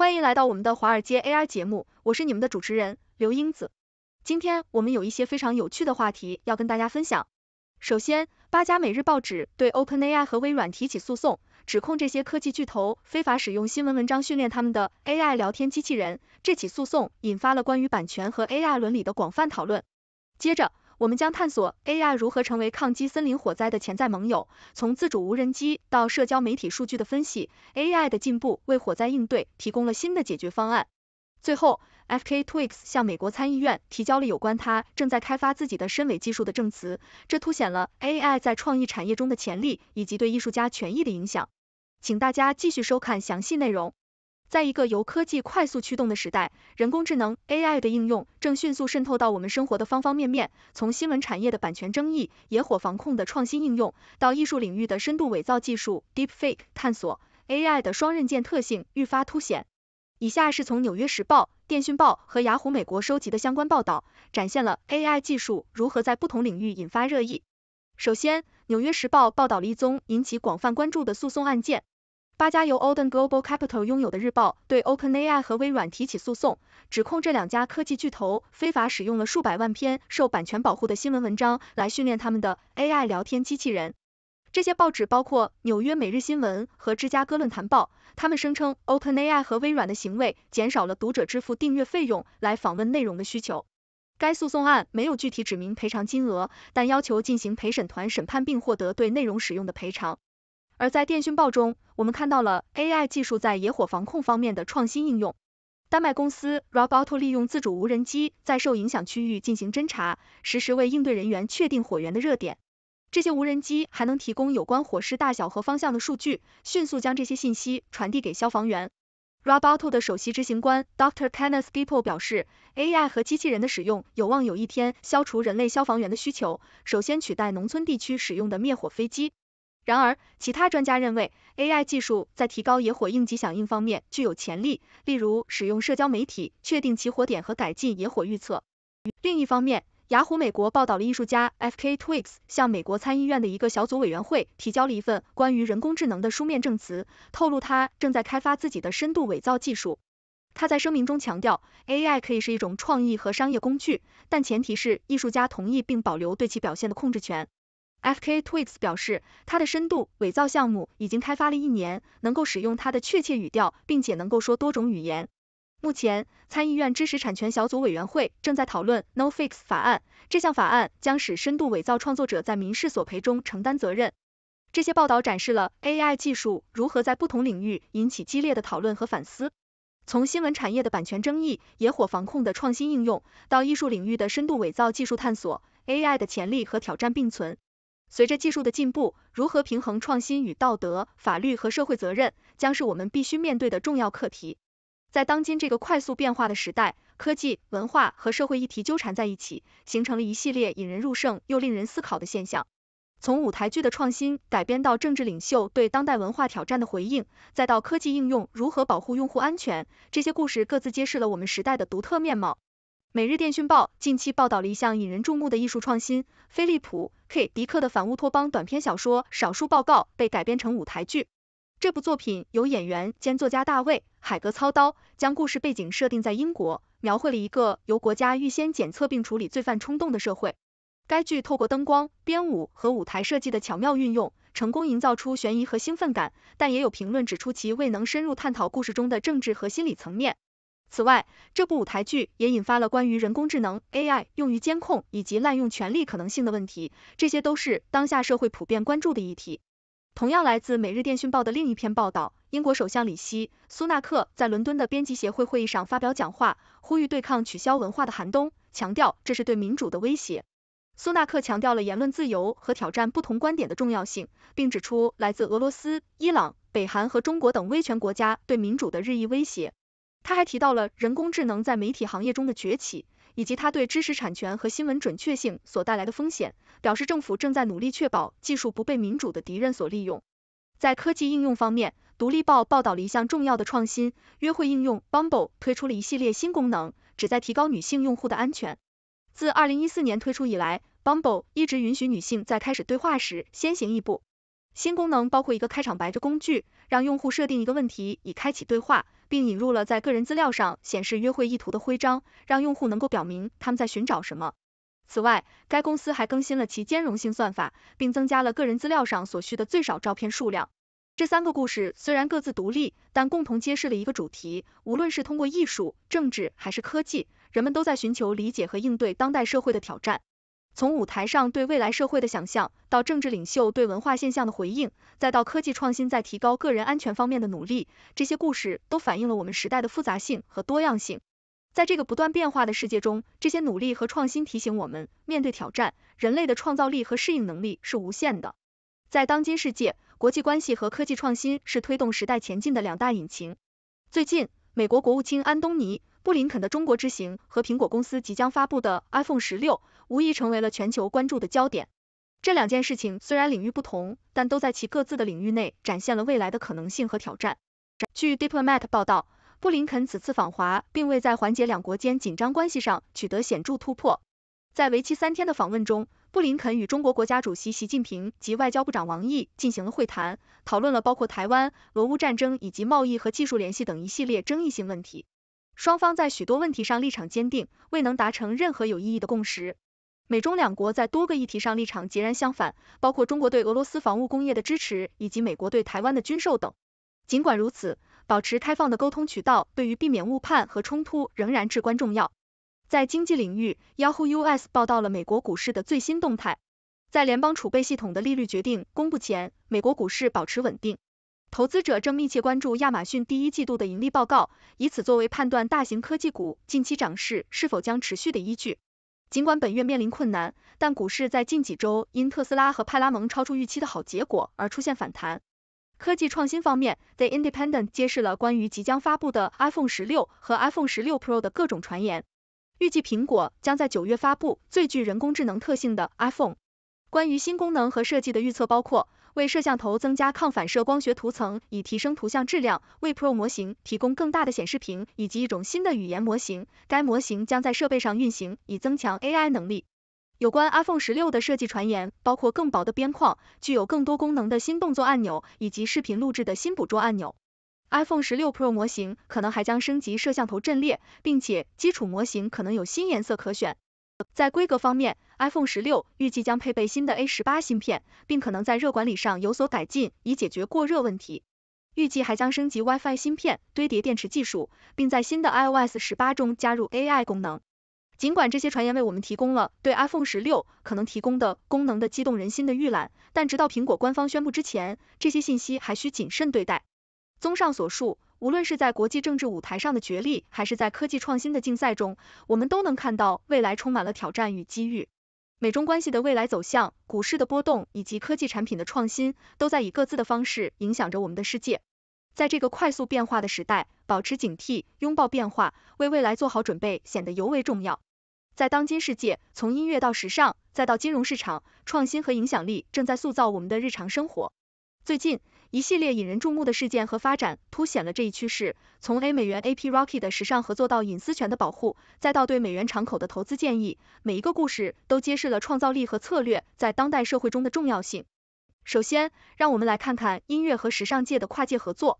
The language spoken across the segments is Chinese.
欢迎来到我们的华尔街 AI 节目，我是你们的主持人刘英子。今天我们有一些非常有趣的话题要跟大家分享。首先，八家每日报纸对 OpenAI 和微软提起诉讼，指控这些科技巨头非法使用新闻文章训练他们的 AI 聊天机器人。这起诉讼引发了关于版权和 AI 伦理的广泛讨论。接着，我们将探索 AI 如何成为抗击森林火灾的潜在盟友，从自主无人机到社交媒体数据的分析，AI 的进步为火灾应对提供了新的解决方案。最后，FK Twix 向美国参议院提交了有关他正在开发自己的深伪技术的证词，这凸显了 AI 在创意产业中的潜力以及对艺术家权益的影响。请大家继续收看详细内容。在一个由科技快速驱动的时代，人工智能 AI 的应用正迅速渗透到我们生活的方方面面。从新闻产业的版权争议、野火防控的创新应用，到艺术领域的深度伪造技术 Deepfake 探索，AI 的双刃剑特性愈发凸显。以下是从纽约时报、电讯报和雅虎美国收集的相关报道，展现了 AI 技术如何在不同领域引发热议。首先，纽约时报报道了一宗引起广泛关注的诉讼案件。八家由 o l d e n Global Capital 拥有的日报对 OpenAI 和微软提起诉讼，指控这两家科技巨头非法使用了数百万篇受版权保护的新闻文章来训练他们的 AI 聊天机器人。这些报纸包括《纽约每日新闻》和《芝加哥论坛报》。他们声称 OpenAI 和微软的行为减少了读者支付订阅费用来访问内容的需求。该诉讼案没有具体指明赔偿金额，但要求进行陪审团审判并获得对内容使用的赔偿。而在电讯报中，我们看到了 AI 技术在野火防控方面的创新应用。丹麦公司 Roboto 利用自主无人机在受影响区域进行侦查，实时为应对人员确定火源的热点。这些无人机还能提供有关火势大小和方向的数据，迅速将这些信息传递给消防员。Roboto 的首席执行官 d r Kenneth s i p p e l 表示，AI 和机器人的使用有望有一天消除人类消防员的需求，首先取代农村地区使用的灭火飞机。然而，其他专家认为，AI 技术在提高野火应急响应方面具有潜力，例如使用社交媒体确定起火点和改进野火预测。另一方面，雅虎美国报道了艺术家 F. K. Twix 向美国参议院的一个小组委员会提交了一份关于人工智能的书面证词，透露他正在开发自己的深度伪造技术。他在声明中强调，AI 可以是一种创意和商业工具，但前提是艺术家同意并保留对其表现的控制权。F. K. t w i s 表示，他的深度伪造项目已经开发了一年，能够使用他的确切语调，并且能够说多种语言。目前，参议院知识产权小组委员会正在讨论 No Fix 法案，这项法案将使深度伪造创作者在民事索赔中承担责任。这些报道展示了 AI 技术如何在不同领域引起激烈的讨论和反思，从新闻产业的版权争议、野火防控的创新应用，到艺术领域的深度伪造技术探索，AI 的潜力和挑战并存。随着技术的进步，如何平衡创新与道德、法律和社会责任，将是我们必须面对的重要课题。在当今这个快速变化的时代，科技、文化和社会议题纠缠在一起，形成了一系列引人入胜又令人思考的现象。从舞台剧的创新改编到政治领袖对当代文化挑战的回应，再到科技应用如何保护用户安全，这些故事各自揭示了我们时代的独特面貌。《每日电讯报》近期报道了一项引人注目的艺术创新，菲利普 ·K· 迪克的反乌托邦短篇小说《少数报告》被改编成舞台剧。这部作品由演员兼作家大卫·海格操刀，将故事背景设定在英国，描绘了一个由国家预先检测并处理罪犯冲动的社会。该剧透过灯光、编舞和舞台设计的巧妙运用，成功营造出悬疑和兴奋感，但也有评论指出其未能深入探讨故事中的政治和心理层面。此外，这部舞台剧也引发了关于人工智能 AI 用于监控以及滥用权力可能性的问题，这些都是当下社会普遍关注的议题。同样来自《每日电讯报》的另一篇报道，英国首相里希·苏纳克在伦敦的编辑协会会议上发表讲话，呼吁对抗取消文化的寒冬，强调这是对民主的威胁。苏纳克强调了言论自由和挑战不同观点的重要性，并指出来自俄罗斯、伊朗、北韩和中国等威权国家对民主的日益威胁。他还提到了人工智能在媒体行业中的崛起，以及它对知识产权和新闻准确性所带来的风险，表示政府正在努力确保技术不被民主的敌人所利用。在科技应用方面，《独立报》报道了一项重要的创新，约会应用 Bumble 推出了一系列新功能，旨在提高女性用户的安全。自2014年推出以来，Bumble 一直允许女性在开始对话时先行一步。新功能包括一个开场白的工具，让用户设定一个问题以开启对话。并引入了在个人资料上显示约会意图的徽章，让用户能够表明他们在寻找什么。此外，该公司还更新了其兼容性算法，并增加了个人资料上所需的最少照片数量。这三个故事虽然各自独立，但共同揭示了一个主题：无论是通过艺术、政治还是科技，人们都在寻求理解和应对当代社会的挑战。从舞台上对未来社会的想象，到政治领袖对文化现象的回应，再到科技创新在提高个人安全方面的努力，这些故事都反映了我们时代的复杂性和多样性。在这个不断变化的世界中，这些努力和创新提醒我们，面对挑战，人类的创造力和适应能力是无限的。在当今世界，国际关系和科技创新是推动时代前进的两大引擎。最近，美国国务卿安东尼·布林肯的中国之行和苹果公司即将发布的 iPhone 十六。无疑成为了全球关注的焦点。这两件事情虽然领域不同，但都在其各自的领域内展现了未来的可能性和挑战。据《Diplomat》报道，布林肯此次访华并未在缓解两国间紧张关系上取得显著突破。在为期三天的访问中，布林肯与中国国家主席习近平及外交部长王毅进行了会谈，讨论了包括台湾、俄乌战争以及贸易和技术联系等一系列争议性问题。双方在许多问题上立场坚定，未能达成任何有意义的共识。美中两国在多个议题上立场截然相反，包括中国对俄罗斯防务工业的支持以及美国对台湾的军售等。尽管如此，保持开放的沟通渠道对于避免误判和冲突仍然至关重要。在经济领域，Yahoo US 报道了美国股市的最新动态。在联邦储备系统的利率决定公布前，美国股市保持稳定。投资者正密切关注亚马逊第一季度的盈利报告，以此作为判断大型科技股近期涨势是否将持续的依据。尽管本月面临困难，但股市在近几周因特斯拉和派拉蒙超出预期的好结果而出现反弹。科技创新方面，《The Independent》揭示了关于即将发布的 iPhone 16和 iPhone 16 Pro 的各种传言。预计苹果将在九月发布最具人工智能特性的 iPhone。关于新功能和设计的预测包括。为摄像头增加抗反射光学涂层，以提升图像质量。为 Pro 模型提供更大的显示屏以及一种新的语言模型，该模型将在设备上运行，以增强 AI 能力。有关 iPhone 十六的设计传言包括更薄的边框、具有更多功能的新动作按钮以及视频录制的新捕捉按钮。iPhone 十六 Pro 模型可能还将升级摄像头阵列，并且基础模型可能有新颜色可选。在规格方面，iPhone 十六预计将配备新的 A 十八芯片，并可能在热管理上有所改进，以解决过热问题。预计还将升级 WiFi 芯片、堆叠电池技术，并在新的 iOS 十八中加入 AI 功能。尽管这些传言为我们提供了对 iPhone 十六可能提供的功能的激动人心的预览，但直到苹果官方宣布之前，这些信息还需谨慎对待。综上所述，无论是在国际政治舞台上的角力，还是在科技创新的竞赛中，我们都能看到未来充满了挑战与机遇。美中关系的未来走向、股市的波动以及科技产品的创新，都在以各自的方式影响着我们的世界。在这个快速变化的时代，保持警惕、拥抱变化、为未来做好准备显得尤为重要。在当今世界，从音乐到时尚，再到金融市场，创新和影响力正在塑造我们的日常生活。最近，一系列引人注目的事件和发展凸显了这一趋势。从 A 美元 AP Rocky 的时尚合作到隐私权的保护，再到对美元敞口的投资建议，每一个故事都揭示了创造力和策略在当代社会中的重要性。首先，让我们来看看音乐和时尚界的跨界合作。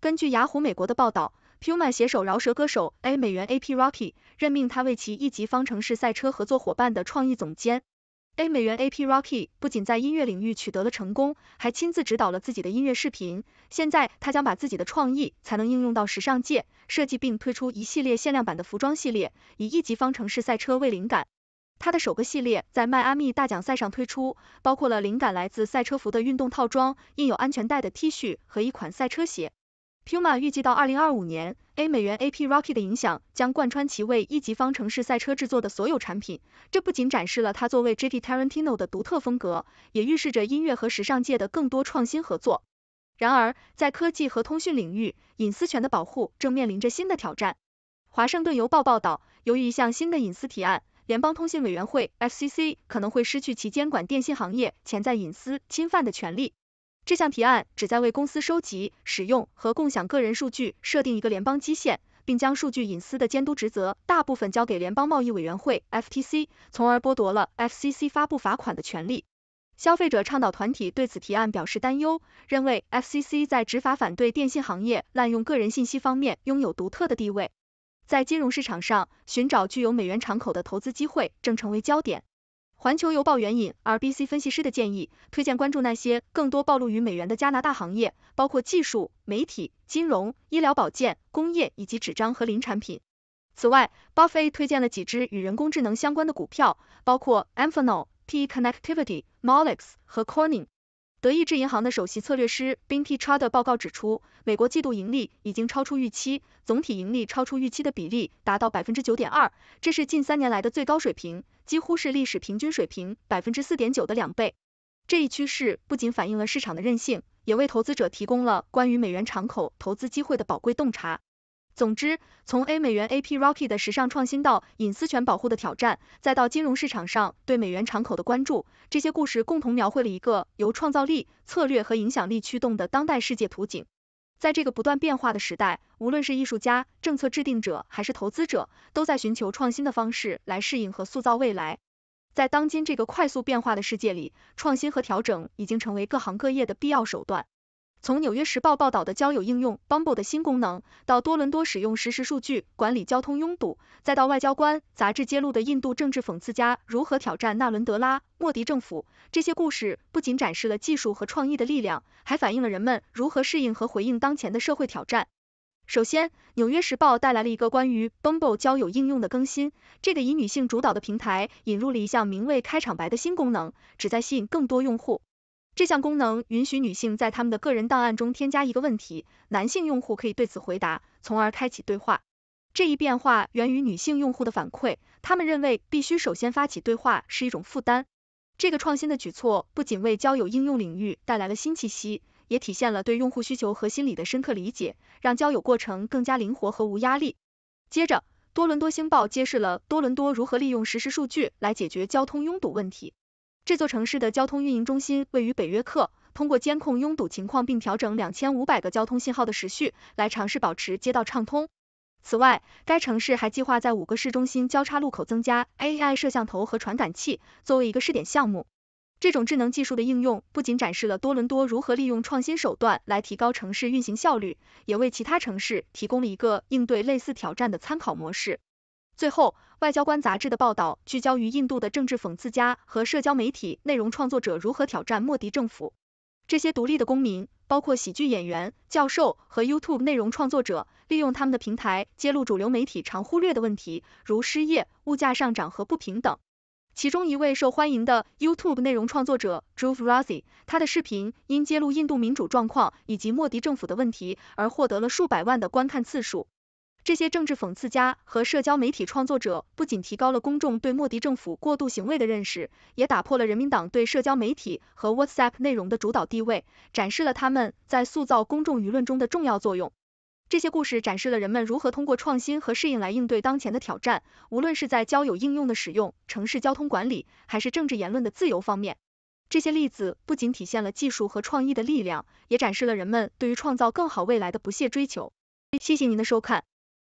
根据雅虎美国的报道，Puma 携手饶舌歌手 A 美元 AP Rocky，任命他为其一级方程式赛车合作伙伴的创意总监。A 美元 A P Rocky 不仅在音乐领域取得了成功，还亲自指导了自己的音乐视频。现在，他将把自己的创意才能应用到时尚界，设计并推出一系列限量版的服装系列，以一级方程式赛车为灵感。他的首个系列在迈阿密大奖赛上推出，包括了灵感来自赛车服的运动套装、印有安全带的 T 恤和一款赛车鞋。Puma 预计到二零二五年，A 美元 A P Rocky 的影响将贯穿其为一级方程式赛车制作的所有产品。这不仅展示了它作为 J T Tarantino 的独特风格，也预示着音乐和时尚界的更多创新合作。然而，在科技和通讯领域，隐私权的保护正面临着新的挑战。华盛顿邮报报道，由于一项新的隐私提案，联邦通信委员会 （FCC） 可能会失去其监管电信行业潜在隐私侵犯的权利。这项提案旨在为公司收集、使用和共享个人数据设定一个联邦基线，并将数据隐私的监督职责大部分交给联邦贸易委员会 （FTC），从而剥夺了 FCC 发布罚款的权利。消费者倡导团体对此提案表示担忧，认为 FCC 在执法反对电信行业滥用个人信息方面拥有独特的地位。在金融市场上，寻找具有美元敞口的投资机会正成为焦点。环球邮报援引 RBC 分析师的建议，推荐关注那些更多暴露于美元的加拿大行业，包括技术、媒体、金融、医疗保健、工业以及纸张和林产品。此外，巴菲推荐了几只与人工智能相关的股票，包括 e p h a n o P c o n n e c t i v i t y Molex 和 Corning。德意志银行的首席策略师 Binti c h a u d r 报告指出，美国季度盈利已经超出预期，总体盈利超出预期的比例达到百分之九点二，这是近三年来的最高水平，几乎是历史平均水平百分之四点九的两倍。这一趋势不仅反映了市场的韧性，也为投资者提供了关于美元敞口投资机会的宝贵洞察。总之，从 A 美元 A P Rocky 的时尚创新到隐私权保护的挑战，再到金融市场上对美元敞口的关注，这些故事共同描绘了一个由创造力、策略和影响力驱动的当代世界图景。在这个不断变化的时代，无论是艺术家、政策制定者还是投资者，都在寻求创新的方式来适应和塑造未来。在当今这个快速变化的世界里，创新和调整已经成为各行各业的必要手段。从《纽约时报》报道的交友应用 Bumble 的新功能，到多伦多使用实时数据管理交通拥堵，再到《外交官》杂志揭露的印度政治讽刺家如何挑战纳伦德拉·莫迪政府，这些故事不仅展示了技术和创意的力量，还反映了人们如何适应和回应当前的社会挑战。首先，《纽约时报》带来了一个关于 Bumble 交友应用的更新，这个以女性主导的平台引入了一项名为“开场白”的新功能，旨在吸引更多用户。这项功能允许女性在他们的个人档案中添加一个问题，男性用户可以对此回答，从而开启对话。这一变化源于女性用户的反馈，他们认为必须首先发起对话是一种负担。这个创新的举措不仅为交友应用领域带来了新气息，也体现了对用户需求和心理的深刻理解，让交友过程更加灵活和无压力。接着，多伦多星报揭示了多伦多如何利用实时数据来解决交通拥堵问题。这座城市的交通运营中心位于北约克，通过监控拥堵情况并调整两千五百个交通信号的时序，来尝试保持街道畅通。此外，该城市还计划在五个市中心交叉路口增加 AI 摄像头和传感器，作为一个试点项目。这种智能技术的应用不仅展示了多伦多如何利用创新手段来提高城市运行效率，也为其他城市提供了一个应对类似挑战的参考模式。最后，外交官杂志的报道聚焦于印度的政治讽刺家和社交媒体内容创作者如何挑战莫迪政府。这些独立的公民，包括喜剧演员、教授和 YouTube 内容创作者，利用他们的平台揭露主流媒体常忽略的问题，如失业、物价上涨和不平等。其中一位受欢迎的 YouTube 内容创作者 j u f Razi，他的视频因揭露印度民主状况以及莫迪政府的问题而获得了数百万的观看次数。这些政治讽刺家和社交媒体创作者不仅提高了公众对莫迪政府过度行为的认识，也打破了人民党对社交媒体和 WhatsApp 内容的主导地位，展示了他们在塑造公众舆论中的重要作用。这些故事展示了人们如何通过创新和适应来应对当前的挑战，无论是在交友应用的使用、城市交通管理，还是政治言论的自由方面。这些例子不仅体现了技术和创意的力量，也展示了人们对于创造更好未来的不懈追求。谢谢您的收看。